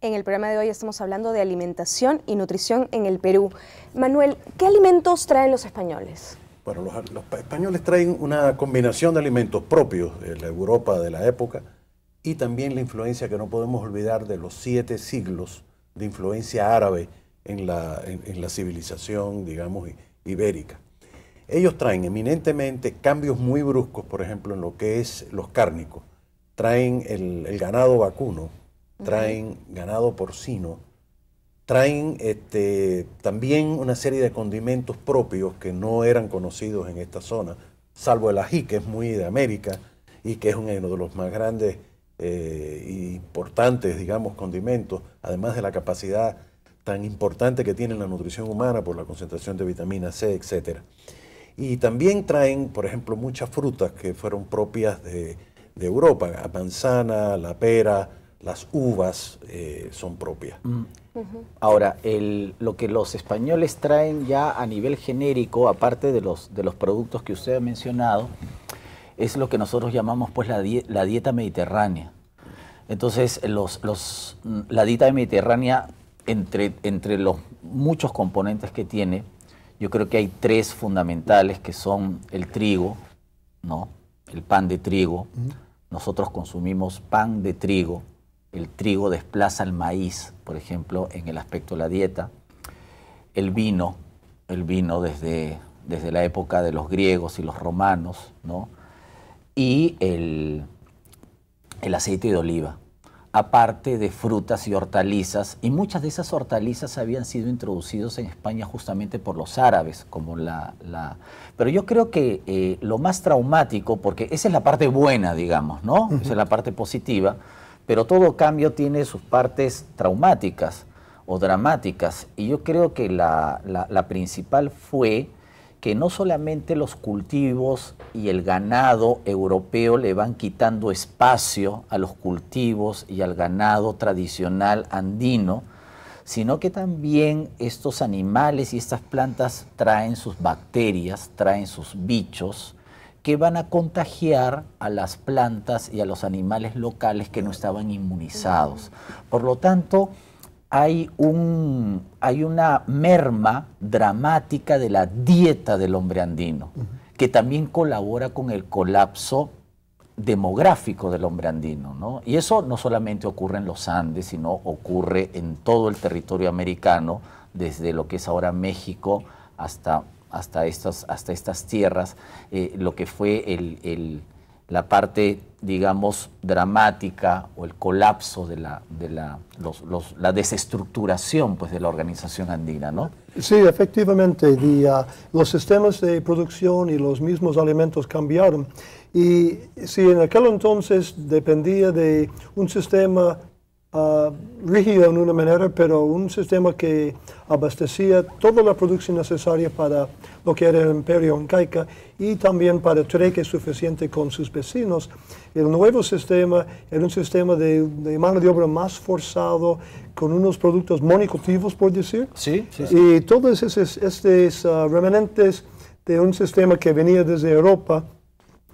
En el programa de hoy estamos hablando de alimentación y nutrición en el Perú. Manuel, ¿qué alimentos traen los españoles? Bueno, los, españoles traen una combinación de alimentos propios de la Europa de la época y también la influencia que no podemos olvidar de los siete siglos de influencia árabe en la, civilización, digamos, ibérica. Ellos traen eminentemente cambios muy bruscos, por ejemplo, en lo que es los cárnicos. Traen el ganado vacuno, traen ganado porcino, traen este, también una serie de condimentos propios que no eran conocidos en esta zona, salvo el ají, que es muy de América y que es uno de los más grandes e importantes, digamos, condimentos, además de la capacidad tan importante que tiene la nutrición humana por la concentración de vitamina C, etc. Y también traen, por ejemplo, muchas frutas que fueron propias de, de Europa, la manzana, la pera, las uvas eh, son propias. Mm. Ahora, lo que los españoles traen ya a nivel genérico, aparte de los, de los productos que usted ha mencionado, es lo que nosotros llamamos pues la, dieta mediterránea. Entonces, mm, la dieta mediterránea, entre, entre los muchos componentes que tiene, yo creo que hay tres fundamentales que son el trigo, ¿no? el pan de trigo. Nosotros consumimos pan de trigo, el trigo desplaza el maíz, por ejemplo, en el aspecto de la dieta. El vino, el vino desde, desde la época de los griegos y los romanos, ¿no? Y el, aceite de oliva, aparte de frutas y hortalizas, y muchas de esas hortalizas habían sido introducidas en España justamente por los árabes, como la... Pero yo creo que eh, lo más traumático, porque esa es la parte buena, digamos, ¿no? Esa es la parte positiva, pero todo cambio tiene sus partes traumáticas o dramáticas. Y yo creo que la, principal fue que no solamente los cultivos y el ganado europeo le van quitando espacio a los cultivos y al ganado tradicional andino, sino que también estos animales y estas plantas traen sus bacterias, traen sus bichos, que van a contagiar a las plantas y a los animales locales que no estaban inmunizados. Por lo tanto, hay, un, hay una merma dramática de la dieta del hombre andino, que también colabora con el colapso demográfico del hombre andino. Y eso no solamente ocurre en los Andes, sino ocurre en todo el territorio americano, desde lo que es ahora México hasta hasta estas, hasta estas tierras, eh, lo que fue el, el, la parte, digamos, dramática o el colapso de la, de la, la desestructuración pues, de la organización andina, ¿no? Sí, efectivamente, los sistemas de producción y los mismos alimentos cambiaron. Y si en aquel entonces dependía de un sistema rígida ah, rígido en una manera, pero un sistema que abastecía toda la producción necesaria para lo que era el imperio incaica y también para treque suficiente con sus vecinos. El nuevo sistema era un sistema de, mano de obra más forzado, con unos productos monocultivos, por decir. Sí, Y todos esos, estos ah, remanentes de un sistema que venía desde Europa,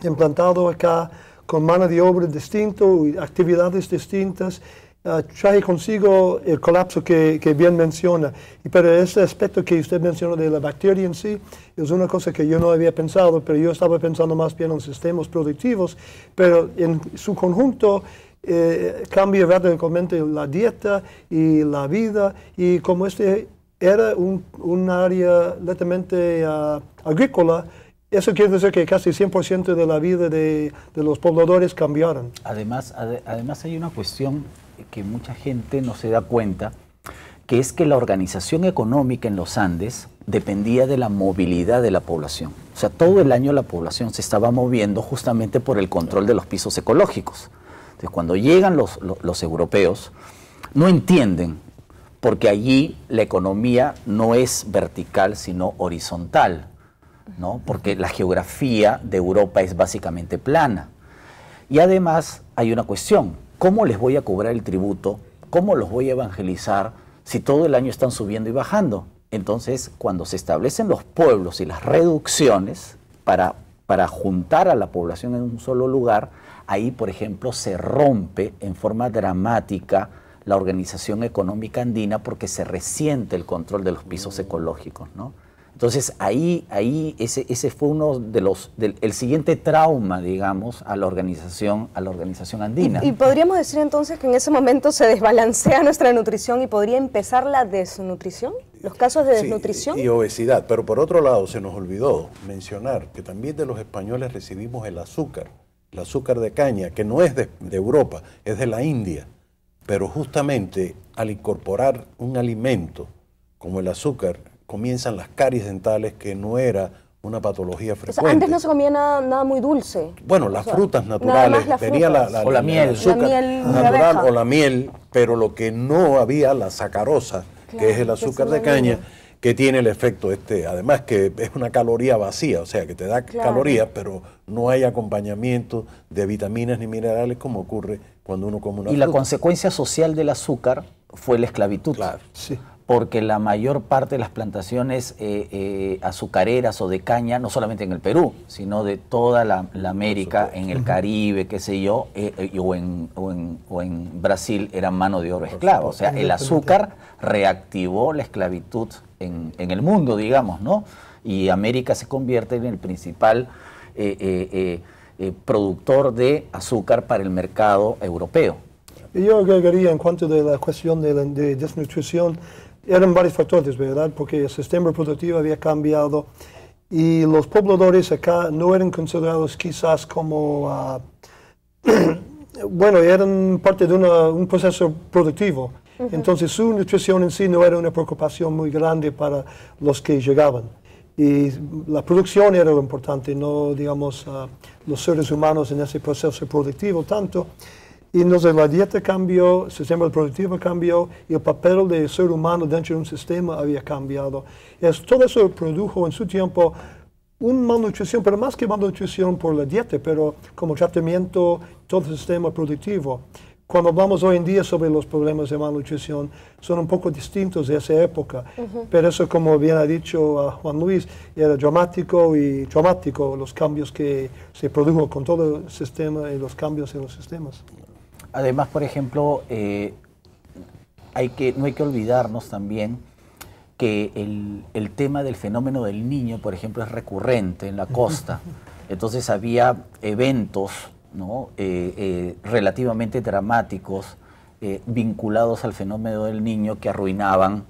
implantado acá con mano de obra distinta, actividades distintas, Ah, traje consigo el colapso que, que, bien menciona. Y pero ese aspecto que usted mencionó de la bacteria en sí es una cosa que yo no había pensado, pero yo estaba pensando más bien en sistemas productivos, pero en su conjunto eh, cambia radicalmente la dieta y la vida y como este era un, un área netamente ah, agrícola, eso quiere decir que casi 100% de la vida de, de, los pobladores cambiaron. Además, además hay una cuestión que mucha gente no se da cuenta, que es que la organización económica en los Andes dependía de la movilidad de la población. O sea, todo el año la población se estaba moviendo justamente por el control de los pisos ecológicos. Entonces, cuando llegan los, europeos, no entienden, porque allí la economía no es vertical, sino horizontal, ¿no? porque la geografía de Europa es básicamente plana. Y además hay una cuestión, ¿cómo les voy a cobrar el tributo? ¿Cómo los voy a evangelizar si todo el año están subiendo y bajando? Entonces, cuando se establecen los pueblos y las reducciones para, para juntar a la población en un solo lugar, ahí, por ejemplo, se rompe en forma dramática la organización económica andina porque se resiente el control de los pisos mm. ecológicos, ¿no? Entonces ahí, ahí ese, ese fue uno de los, del, el siguiente trauma, digamos, a la organización, a la organización andina. Y, podríamos decir entonces que en ese momento se desbalancea nuestra nutrición y podría empezar la desnutrición, los casos de desnutrición. y obesidad, pero por otro lado se nos olvidó mencionar que también de los españoles recibimos el azúcar, el azúcar de caña, que no es de, de Europa, es de la India, pero justamente al incorporar un alimento como el azúcar comienzan las caries dentales, que no era una patología frecuente. antes no se comía nada, muy dulce. Bueno, las frutas naturales, tenía La, o la, miel, azúcar natural o la miel, pero lo que no había, la sacarosa, que es el azúcar de caña, que tiene el efecto este, además que es una caloría vacía, o sea, que te da calorías, pero no hay acompañamiento de vitaminas ni minerales como ocurre cuando uno come una Y la consecuencia social del azúcar fue la esclavitud. Claro, sí porque la mayor parte de las plantaciones eh, eh, azucareras o de caña, no solamente en el Perú, sino de toda la, América, en el Caribe, qué sé yo, eh, o, en, Brasil, eran mano de oro esclava. O sea, el azúcar reactivó la esclavitud en, el mundo, digamos, ¿no? Y América se convierte en el principal... productor de azúcar para el mercado europeo. Yo agregaría en cuanto a la cuestión de desnutrición, eran varios factores, ¿verdad? Porque el sistema productivo había cambiado y los pobladores acá no eran considerados quizás como, ah, bueno, eran parte de un proceso productivo. Entonces su nutrición en sí no era una preocupación muy grande para los que llegaban. Y la producción era lo importante, no digamos ah, los seres humanos en ese proceso productivo tanto. Y entonces la dieta cambió, el sistema productivo cambió y el papel del ser humano dentro de un sistema había cambiado. Es, todo eso produjo en su tiempo una malnutrición, pero más que malnutrición por la dieta, pero como tratamiento todo el sistema productivo. Cuando hablamos hoy en día sobre los problemas de malnutrición, son un poco distintos de esa época. Pero eso, como bien ha dicho ah, Juan Luis, era dramático y traumático los cambios que se produjo con todo el sistema y los cambios en los sistemas. Además, por ejemplo, eh, no hay que olvidarnos también que el, tema del fenómeno del niño, por ejemplo, es recurrente en la costa. Entonces había eventos eh, eh, relativamente dramáticos vinculados al fenómeno del niño que arruinaban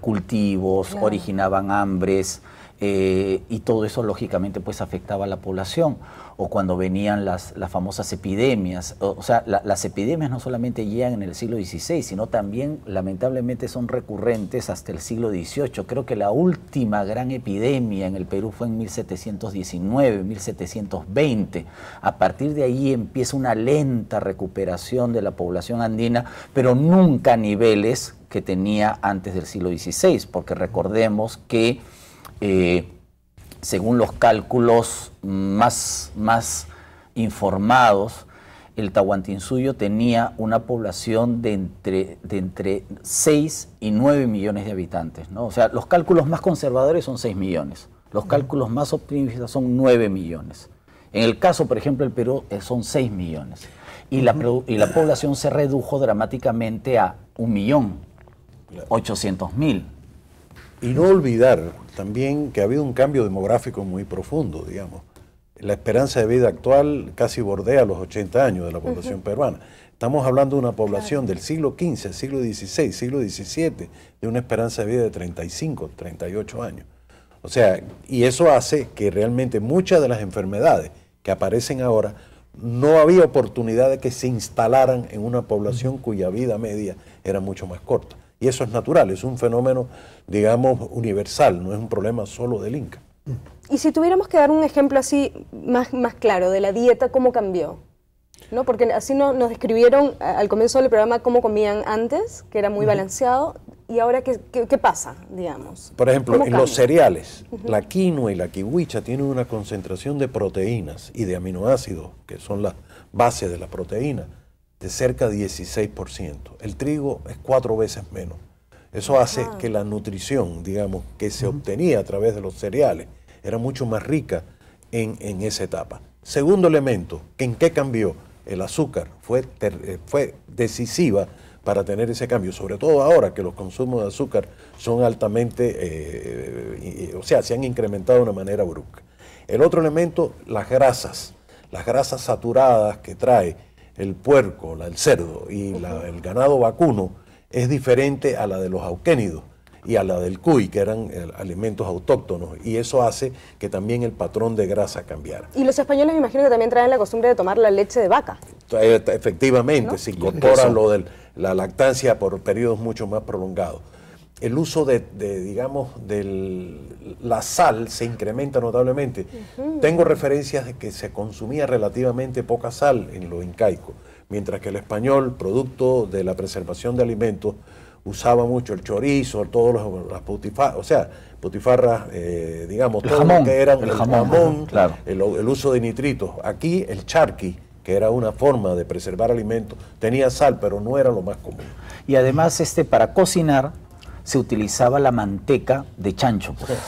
cultivos, originaban hambres, eh, y todo eso lógicamente pues afectaba a la población, o cuando venían las, las famosas epidemias, o, sea, las epidemias no solamente llegan en el siglo XVI, sino también lamentablemente son recurrentes hasta el siglo XVIII. Creo que la última gran epidemia en el Perú fue en 1719, 1720. A partir de ahí empieza una lenta recuperación de la población andina, pero nunca a niveles que tenía antes del siglo XVI, porque recordemos que eh, según los cálculos más, más informados, el Tahuantinsuyo tenía una población de entre, de entre 6 y 9 millones de habitantes. ¿no? O sea, los cálculos más conservadores son 6 millones, los cálculos más optimistas son 9 millones. En el caso, por ejemplo, del Perú eh, son 6 millones. Y la, y la población se redujo dramáticamente a 1.800.000. Y no olvidar también que ha habido un cambio demográfico muy profundo, digamos. La esperanza de vida actual casi bordea los 80 años de la población peruana. Estamos hablando de una población del siglo XV, siglo XVI, siglo XVII, de una esperanza de vida de 35, 38 años. O sea, y eso hace que realmente muchas de las enfermedades que aparecen ahora no había oportunidad de que se instalaran en una población cuya vida media era mucho más corta. Y eso es natural, es un fenómeno, digamos, universal, no es un problema solo del Inca. Y si tuviéramos que dar un ejemplo así más, más claro de la dieta, ¿cómo cambió? ¿No? Porque así no, nos describieron eh, al comienzo del programa cómo comían antes, que era muy balanceado, y ahora qué, qué, pasa, digamos. Por ejemplo, en los cereales, la quinoa y la kiwicha tienen una concentración de proteínas y de aminoácidos, que son las bases de la proteína, de cerca 16%. El trigo es cuatro veces menos. Eso hace que la nutrición, digamos, que se obtenía a través de los cereales, era mucho más rica en, esa etapa. Segundo elemento, ¿en qué cambió? El azúcar fue, eh, fue decisiva para tener ese cambio, sobre todo ahora que los consumos de azúcar son altamente, eh, o sea, se han incrementado de una manera brusca. El otro elemento, las grasas, las grasas saturadas que trae el puerco, el cerdo y el ganado vacuno es diferente a la de los auquénidos y a la del cuy, que eran eh, alimentos autóctonos, y eso hace que también el patrón de grasa cambiara. Y los españoles me imagino que también traen la costumbre de tomar la leche de vaca. Eh, efectivamente, si se incorpora lo de la lactancia por periodos mucho más prolongados el uso de, digamos, de la sal se incrementa notablemente. Tengo referencias de que se consumía relativamente poca sal en lo incaico, mientras que el español, producto de la preservación de alimentos, usaba mucho el chorizo, todos los, las o sea, putifarras, eh, digamos, todo jamón, que eran el, claro. el, el, uso de nitritos. Aquí el charqui, que era una forma de preservar alimentos, tenía sal, pero no era lo más común. Y además, este, para cocinar, se utilizaba la manteca de chancho, pues,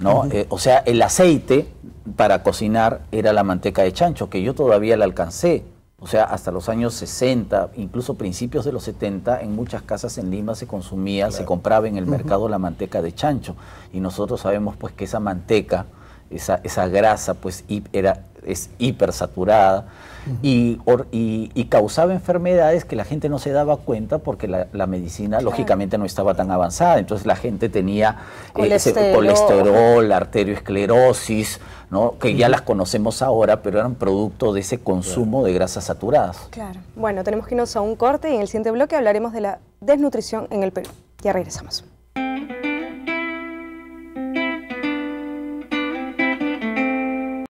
¿no? Eh, o sea, el aceite para cocinar era la manteca de chancho, que yo todavía la alcancé. O sea, hasta los años 60, incluso principios de los 70, en muchas casas en Lima se consumía, se compraba en el mercado la manteca de chancho. Y nosotros sabemos pues que esa manteca esa, esa grasa pues era, es hipersaturada y, y, causaba enfermedades que la gente no se daba cuenta porque la, medicina lógicamente no estaba tan avanzada. Entonces la gente tenía eh, colesterol, colesterol arterioesclerosis, ¿no? que ya las conocemos ahora, pero eran producto de ese consumo de grasas saturadas. Claro. Bueno, tenemos que irnos a un corte y en el siguiente bloque hablaremos de la desnutrición en el Perú. Ya regresamos.